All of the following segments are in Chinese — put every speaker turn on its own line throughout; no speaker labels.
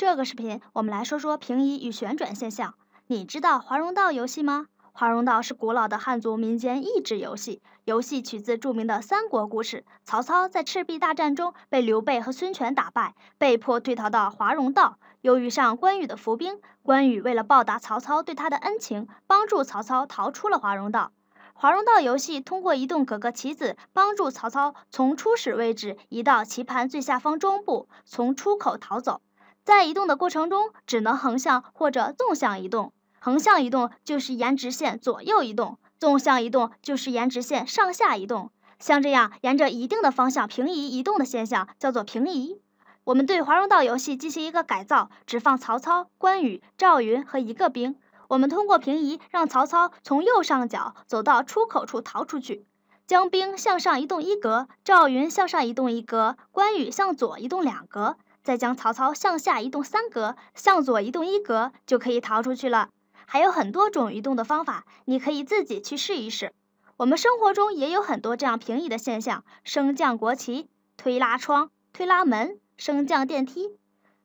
这个视频，我们来说说平移与旋转现象。你知道华容道游戏吗？华容道是古老的汉族民间益智游戏，游戏取自著名的三国故事。曹操在赤壁大战中被刘备和孙权打败，被迫退逃到华容道。由于上关羽的伏兵，关羽为了报答曹操对他的恩情，帮助曹操逃出了华容道。华容道游戏通过移动各个棋子，帮助曹操从初始位置移到棋盘最下方中部，从出口逃走。在移动的过程中，只能横向或者纵向移动。横向移动就是沿直线左右移动，纵向移动就是沿直线上下移动。像这样沿着一定的方向平移移动的现象叫做平移。我们对华容道游戏进行一个改造，只放曹操、关羽、赵云和一个兵。我们通过平移，让曹操从右上角走到出口处逃出去。将兵向上移动一格，赵云向上移动一格，关羽向左移动两格。再将曹操向下移动三格，向左移动一格，就可以逃出去了。还有很多种移动的方法，你可以自己去试一试。我们生活中也有很多这样平移的现象，升降国旗、推拉窗、推拉门、升降电梯。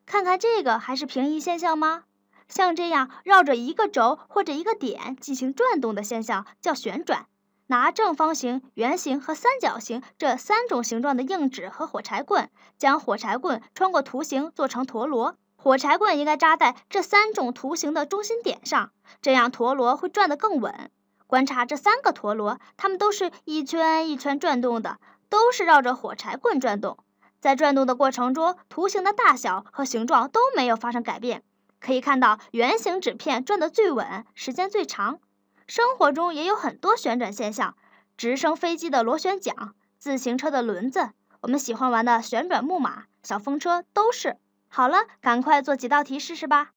看看这个还是平移现象吗？像这样绕着一个轴或者一个点进行转动的现象叫旋转。拿正方形、圆形和三角形这三种形状的硬纸和火柴棍，将火柴棍穿过图形做成陀螺。火柴棍应该扎在这三种图形的中心点上，这样陀螺会转得更稳。观察这三个陀螺，它们都是一圈一圈转动的，都是绕着火柴棍转动。在转动的过程中，图形的大小和形状都没有发生改变。可以看到，圆形纸片转得最稳，时间最长。生活中也有很多旋转现象，直升飞机的螺旋桨、自行车的轮子、我们喜欢玩的旋转木马、小风车都是。好了，赶快做几道题试试吧。